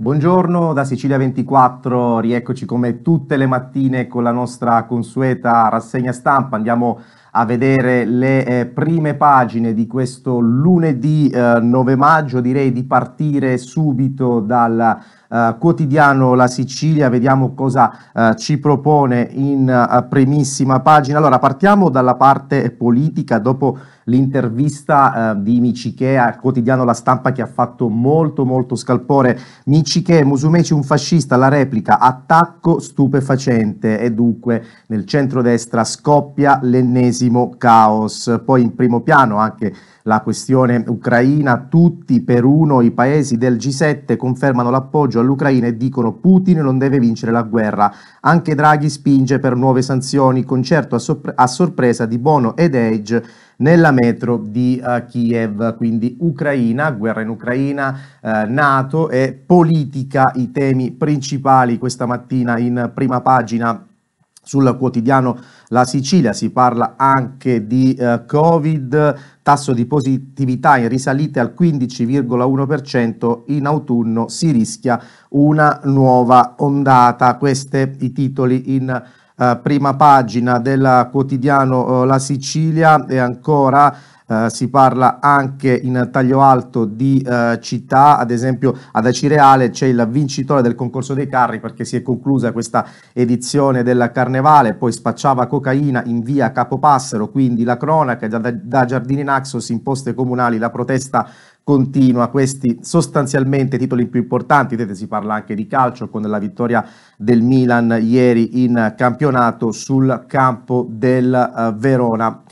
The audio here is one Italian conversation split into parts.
Buongiorno da Sicilia 24, rieccoci come tutte le mattine con la nostra consueta rassegna stampa. Andiamo a vedere le eh, prime pagine di questo lunedì eh, 9 maggio, direi di partire subito dalla eh, quotidiano La Sicilia, vediamo cosa uh, ci propone in uh, primissima pagina. Allora, partiamo dalla parte politica, dopo l'intervista di Michiche al quotidiano La Stampa che ha fatto molto molto scalpore. Michiche, Musumeci un fascista, la replica, attacco stupefacente e dunque nel centrodestra scoppia l'ennesimo caos. Poi in primo piano anche la questione ucraina, tutti per uno i paesi del G7 confermano l'appoggio peggio all'Ucraina e dicono Putin non deve vincere la guerra. Anche Draghi spinge per nuove sanzioni, concerto a, sorpre a sorpresa di Bono ed Age nella metro di uh, Kiev, quindi Ucraina, guerra in Ucraina, eh, Nato e politica, i temi principali questa mattina in prima pagina sul quotidiano La Sicilia si parla anche di eh, Covid, tasso di positività in risalita al 15,1%, in autunno si rischia una nuova ondata. Questi i titoli in eh, prima pagina del quotidiano eh, La Sicilia e ancora eh, si parla anche in taglio alto di eh, città, ad esempio ad Acireale c'è il vincitore del concorso dei carri perché si è conclusa questa edizione del carnevale, poi spacciava cocaina in via Capopassero, quindi la cronaca da, da Giardini Naxos in poste comunali, la protesta continua, questi sostanzialmente titoli più importanti, vedete si parla anche di calcio con la vittoria del Milan ieri in campionato sul campo del uh, Verona.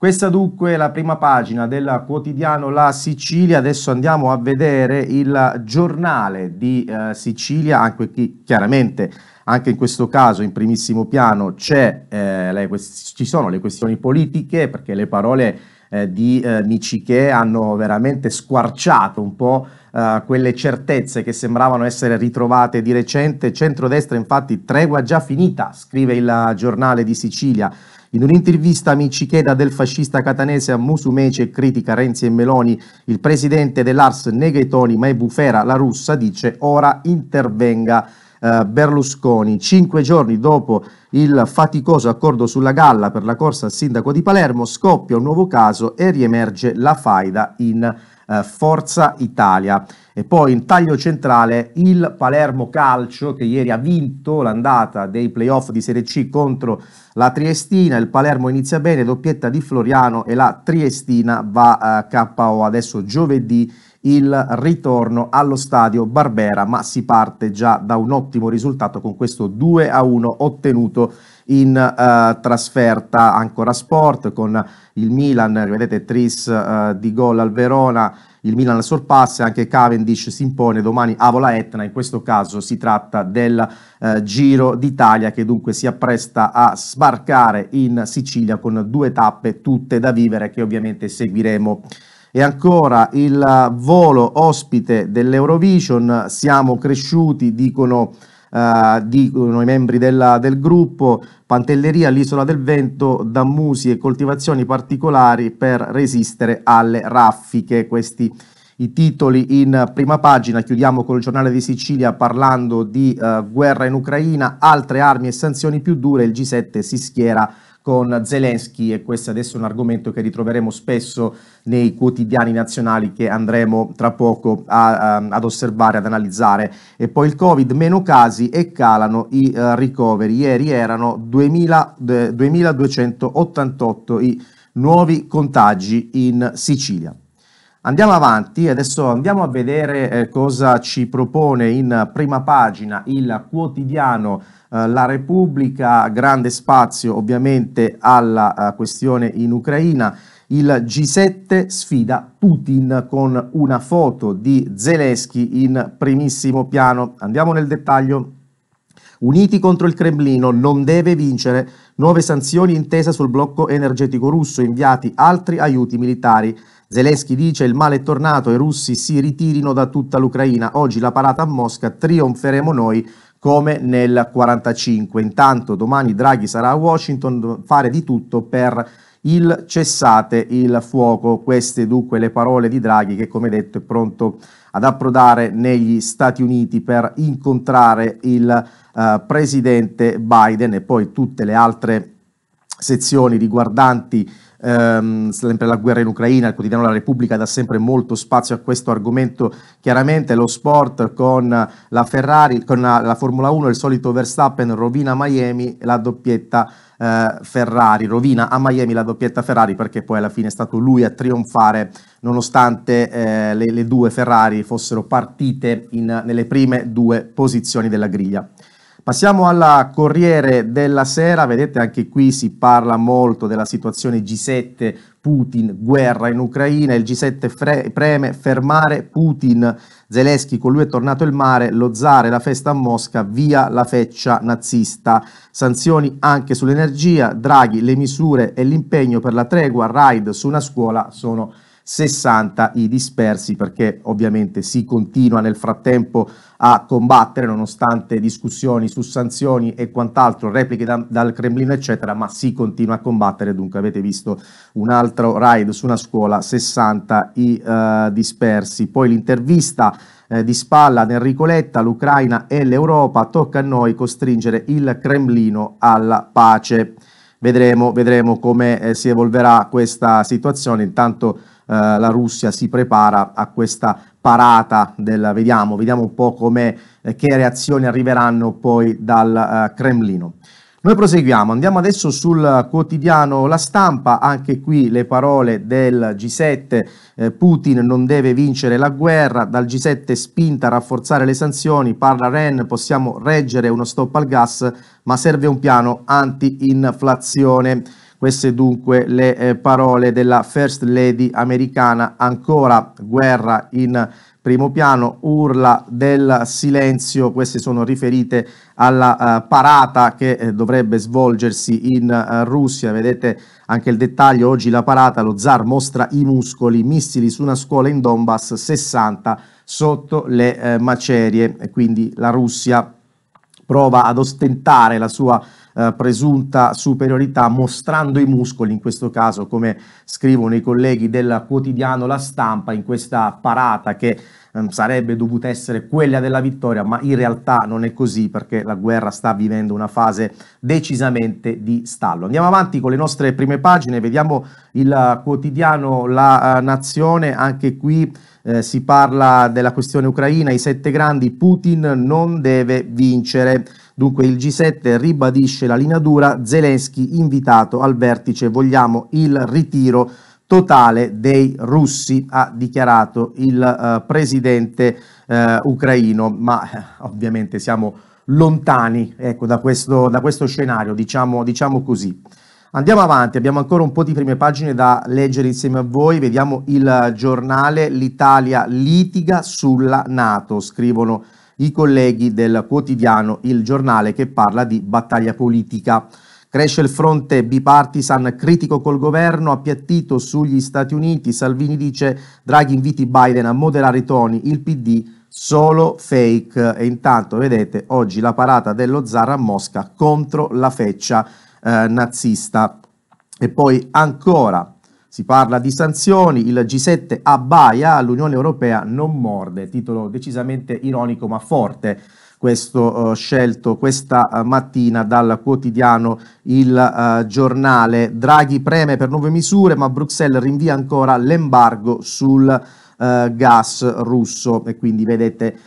Questa dunque è la prima pagina del quotidiano La Sicilia, adesso andiamo a vedere il giornale di eh, Sicilia, anche qui chiaramente anche in questo caso in primissimo piano eh, le, ci sono le questioni politiche perché le parole eh, di eh, Michiché hanno veramente squarciato un po' eh, quelle certezze che sembravano essere ritrovate di recente. Centrodestra infatti tregua già finita, scrive il eh, giornale di Sicilia. In un'intervista amicicheta del fascista catanese a Musumece, critica Renzi e Meloni, il presidente dell'Ars nega i toni, ma è bufera la russa, dice ora intervenga. Eh, Berlusconi, cinque giorni dopo il faticoso accordo sulla galla per la corsa al sindaco di Palermo, scoppia un nuovo caso e riemerge la faida in eh, Forza Italia. E poi in taglio centrale il Palermo Calcio che ieri ha vinto l'andata dei playoff di Serie C contro la Triestina, il Palermo inizia bene, doppietta di Floriano e la Triestina va a eh, KO adesso giovedì il ritorno allo stadio Barbera, ma si parte già da un ottimo risultato con questo 2 a 1 ottenuto in uh, trasferta ancora sport con il Milan, vedete Tris uh, di gol al Verona, il Milan sorpassa, anche Cavendish si impone domani Avola Etna, in questo caso si tratta del eh, Giro d'Italia che dunque si appresta a sbarcare in Sicilia con due tappe tutte da vivere che ovviamente seguiremo e ancora il volo ospite dell'Eurovision, siamo cresciuti, dicono, eh, dicono i membri della, del gruppo, Pantelleria, l'Isola del Vento, Dammusi e coltivazioni particolari per resistere alle raffiche. Questi i titoli in prima pagina, chiudiamo con il giornale di Sicilia parlando di eh, guerra in Ucraina, altre armi e sanzioni più dure, il G7 si schiera con Zelensky e questo adesso è un argomento che ritroveremo spesso nei quotidiani nazionali che andremo tra poco a, a, ad osservare, ad analizzare. E poi il Covid, meno casi e calano i uh, ricoveri. Ieri erano 2000, 2288 i nuovi contagi in Sicilia. Andiamo avanti, adesso andiamo a vedere eh, cosa ci propone in prima pagina il quotidiano eh, La Repubblica, grande spazio ovviamente alla eh, questione in Ucraina. Il G7 sfida Putin con una foto di Zelensky in primissimo piano. Andiamo nel dettaglio. Uniti contro il Cremlino non deve vincere. Nuove sanzioni intesa sul blocco energetico russo, inviati altri aiuti militari Zelensky dice il male è tornato, i russi si ritirino da tutta l'Ucraina. Oggi la parata a Mosca, trionferemo noi come nel 1945. Intanto domani Draghi sarà a Washington, fare di tutto per il cessate il fuoco. Queste dunque le parole di Draghi che come detto è pronto ad approdare negli Stati Uniti per incontrare il eh, presidente Biden e poi tutte le altre sezioni riguardanti ehm, sempre la guerra in Ucraina, il quotidiano La Repubblica dà sempre molto spazio a questo argomento, chiaramente lo sport con la Ferrari, con la, la Formula 1, il solito Verstappen rovina Miami, la doppietta eh, Ferrari, rovina a Miami la doppietta Ferrari perché poi alla fine è stato lui a trionfare nonostante eh, le, le, due Ferrari fossero partite in, nelle prime due posizioni della griglia. Passiamo alla Corriere della Sera, vedete anche qui si parla molto della situazione G7, Putin, guerra in Ucraina, il G7 fre- preme fermare Putin, Zelensky con lui è tornato il mare, lo zar e la festa a Mosca, via la feccia nazista, sanzioni anche sull'energia, Draghi, le misure e l'impegno per la tregua, raid su una scuola sono 60 i dispersi perché ovviamente si continua nel frattempo a combattere nonostante discussioni su sanzioni e quant'altro, repliche da, dal Cremlino eccetera, ma si continua a combattere, dunque avete visto un altro raid su una scuola, 60 i uh, dispersi. Poi l'intervista eh, di spalla ad Enrico Letta, l'Ucraina e l'Europa, tocca a noi costringere il Cremlino alla pace. Vedremo, vedremo come eh, si evolverà questa situazione, intanto eh, la Russia si prepara a questa parata del vediamo, vediamo un po' come eh, che reazioni arriveranno poi dal eh, Cremlino. Noi proseguiamo, andiamo adesso sul quotidiano La Stampa, anche qui le parole del G7, eh, Putin non deve vincere la guerra, dal G7 spinta a rafforzare le sanzioni, parla Ren, possiamo reggere uno stop al gas, ma serve un piano anti-inflazione. Queste dunque le eh, parole della First Lady americana, ancora guerra in primo piano, urla del silenzio, queste sono riferite alla uh, parata che eh, dovrebbe svolgersi in uh, Russia, vedete anche il dettaglio, oggi la parata, lo zar mostra i muscoli, missili su una scuola in Donbass, 60 sotto le eh, macerie, e quindi la Russia prova ad ostentare la sua eh, presunta superiorità mostrando i muscoli, in questo caso come scrivono i colleghi del quotidiano La Stampa, in questa parata che ehm, sarebbe dovuta essere quella della vittoria, ma in realtà non è così perché la guerra sta vivendo una fase decisamente di stallo. Andiamo avanti con le nostre prime pagine, vediamo il quotidiano La eh, Nazione, anche qui eh, si parla della questione ucraina, i sette grandi, Putin non deve vincere. Dunque il G7 ribadisce la linea dura, Zelensky invitato al vertice, vogliamo il ritiro totale dei russi, ha dichiarato il uh, presidente uh, ucraino, ma uh, ovviamente siamo lontani ecco, da, questo, da, questo, scenario, diciamo, diciamo così. Andiamo avanti, abbiamo ancora un po' di prime pagine da leggere insieme a voi. Vediamo il giornale L'Italia litiga sulla Nato, scrivono i colleghi del quotidiano Il Giornale che parla di battaglia politica. Cresce il fronte bipartisan critico col governo, appiattito sugli Stati Uniti. Salvini dice Draghi inviti Biden a moderare i toni, il PD solo fake. E intanto vedete oggi la parata dello zar a Mosca contro la feccia eh, nazista. E poi ancora si parla di sanzioni, il G7 abbaia, l'Unione Europea non morde, titolo decisamente ironico ma forte questo uh, scelto questa uh, mattina dal quotidiano Il uh, Giornale. Draghi preme per nuove misure, ma Bruxelles rinvia ancora l'embargo sul gas russo e quindi vedete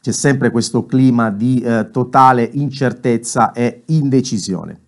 c'è sempre questo clima di totale incertezza e indecisione.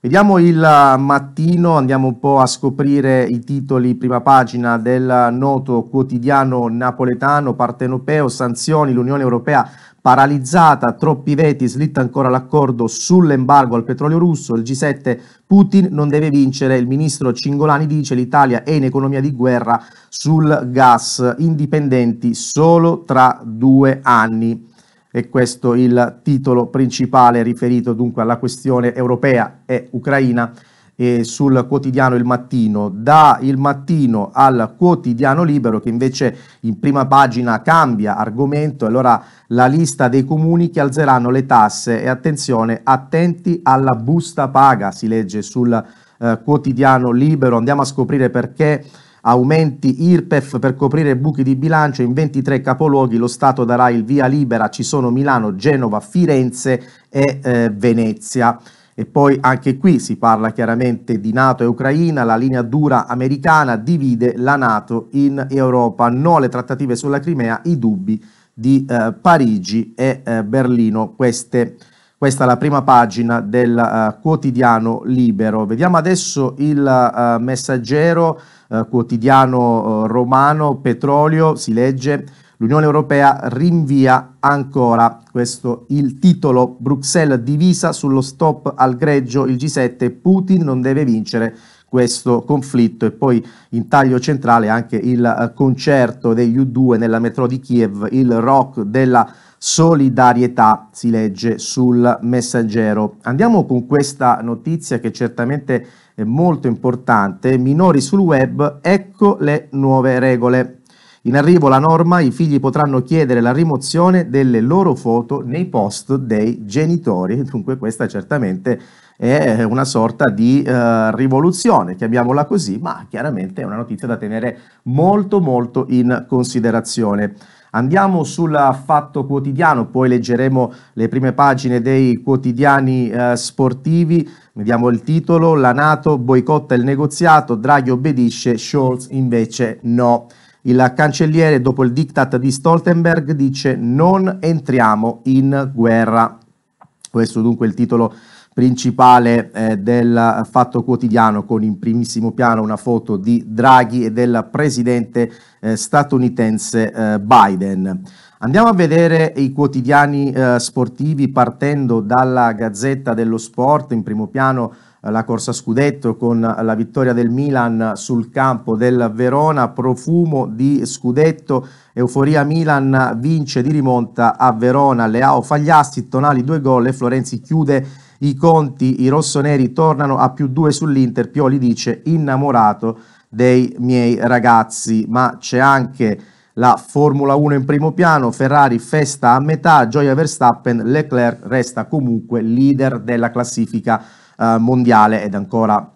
Vediamo il mattino, andiamo un po' a scoprire i titoli prima pagina del noto quotidiano napoletano partenopeo, sanzioni, l'Unione Europea paralizzata, troppi veti, slitta ancora l'accordo sull'embargo al petrolio russo, il G7, Putin non deve vincere, il ministro Cingolani dice l'Italia è in economia di guerra sul gas, indipendenti solo tra due anni e questo il titolo principale riferito dunque alla questione europea e ucraina eh, sul quotidiano Il Mattino. Da Il Mattino al quotidiano Libero che invece in prima pagina cambia argomento, allora la lista dei comuni che alzeranno le tasse e attenzione, attenti alla busta paga, si legge sul eh, quotidiano Libero. Andiamo a scoprire perché aumenti IRPEF per coprire buchi di bilancio in 23 capoluoghi, lo Stato darà il via libera, ci sono Milano, Genova, Firenze e eh, Venezia. E poi anche qui si parla chiaramente di Nato e Ucraina, la linea dura americana divide la Nato in Europa, no alle trattative sulla Crimea, i dubbi di eh, Parigi e eh, Berlino. Queste, questa è la prima pagina del eh, quotidiano libero. Vediamo adesso il eh, messaggero eh, quotidiano eh, romano Petrolio si legge L'Unione Europea rinvia ancora questo il titolo Bruxelles divisa sullo stop al greggio il G7 Putin non deve vincere questo conflitto e poi in taglio centrale anche il eh, concerto degli U2 nella metro di Kiev, il rock della solidarietà, si legge sul messaggero. Andiamo con questa notizia che certamente è molto importante, minori sul web, ecco le nuove regole. In arrivo la norma, i figli potranno chiedere la rimozione delle loro foto nei post dei genitori, dunque questa certamente è una sorta di eh, rivoluzione, chiamiamola così, ma chiaramente è una notizia da tenere molto molto in considerazione. Andiamo sul fatto quotidiano, poi leggeremo le prime pagine dei quotidiani eh, sportivi. Vediamo il titolo, la Nato boicotta il negoziato, Draghi obbedisce, Scholz invece no. Il cancelliere, dopo il diktat di Stoltenberg, dice non entriamo in guerra. Questo dunque è il titolo principale eh, del Fatto Quotidiano con in primissimo piano una foto di Draghi e del presidente eh, statunitense eh, Biden. Andiamo a vedere i quotidiani eh, sportivi partendo dalla Gazzetta dello Sport, in primo piano eh, la corsa scudetto con la vittoria del Milan sul campo del Verona, profumo di scudetto, euforia Milan vince di rimonta a Verona, Leao Fagliassi, Tonali due gol e Florenzi chiude i conti, i rossoneri tornano a più due sull'Inter, Pioli dice innamorato dei miei ragazzi, ma c'è anche la Formula 1 in primo piano, Ferrari festa a metà, gioia Verstappen, Leclerc resta comunque leader della classifica eh, mondiale ed ancora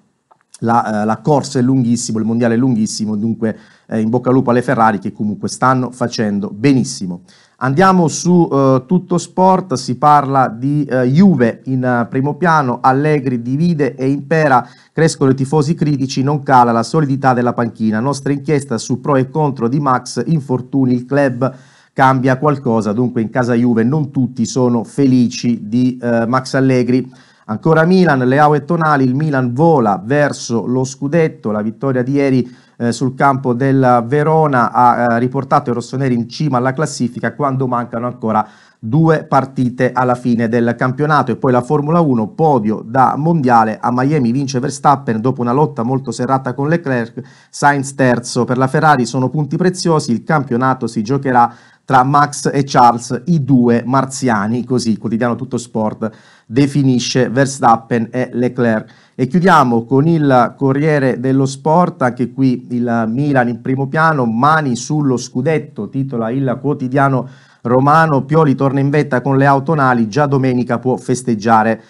la, eh, la, corsa è lunghissima, il mondiale è lunghissimo, dunque eh, in bocca al lupo alle Ferrari che comunque stanno facendo benissimo. Andiamo su eh, Tutto Sport, si parla di eh, Juve in eh, primo piano, Allegri divide e impera, crescono i tifosi critici, non cala la solidità della panchina. Nostra inchiesta su pro e contro di Max, infortuni, il club cambia qualcosa, dunque in casa Juve non tutti sono felici di eh, Max Allegri. Ancora Milan, Leao e Tonali, il Milan vola verso lo scudetto, la vittoria di ieri eh, sul campo del Verona ha eh, riportato i rossoneri in cima alla classifica quando mancano ancora due partite alla fine del campionato e poi la Formula 1 podio da mondiale a Miami vince Verstappen dopo una lotta molto serrata con Leclerc Sainz terzo per la Ferrari sono punti preziosi il campionato si giocherà tra Max e Charles, i due marziani, così il quotidiano tutto sport definisce Verstappen e Leclerc. E chiudiamo con il Corriere dello Sport, anche qui il Milan in primo piano, mani sullo scudetto, titola il quotidiano romano, Pioli torna in vetta con le autonali, già domenica può festeggiare.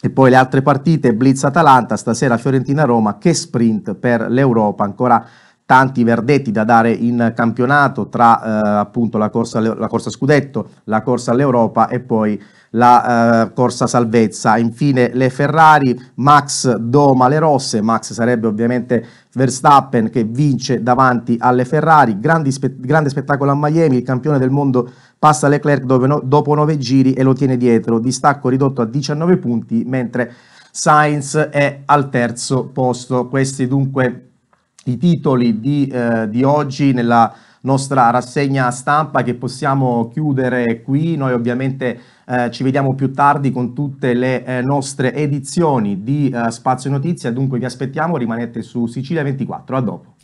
E poi le altre partite, Blitz Atalanta, stasera Fiorentina Roma, che sprint per l'Europa, ancora tanti verdetti da dare in campionato tra eh, appunto la corsa, la corsa scudetto, la corsa all'Europa e poi la eh, corsa salvezza. Infine le Ferrari, Max doma le rosse, Max sarebbe ovviamente Verstappen che vince davanti alle Ferrari, spe grande spettacolo a Miami, il campione del mondo passa Leclerc no dopo 9 giri e lo tiene dietro, distacco ridotto a 19 punti mentre Sainz è al terzo posto. Questi dunque i titoli di, eh, di oggi nella nostra rassegna stampa che possiamo chiudere qui. Noi ovviamente eh, ci vediamo più tardi con tutte le eh, nostre edizioni di eh, Spazio Notizia, dunque vi aspettiamo, rimanete su Sicilia 24. A dopo.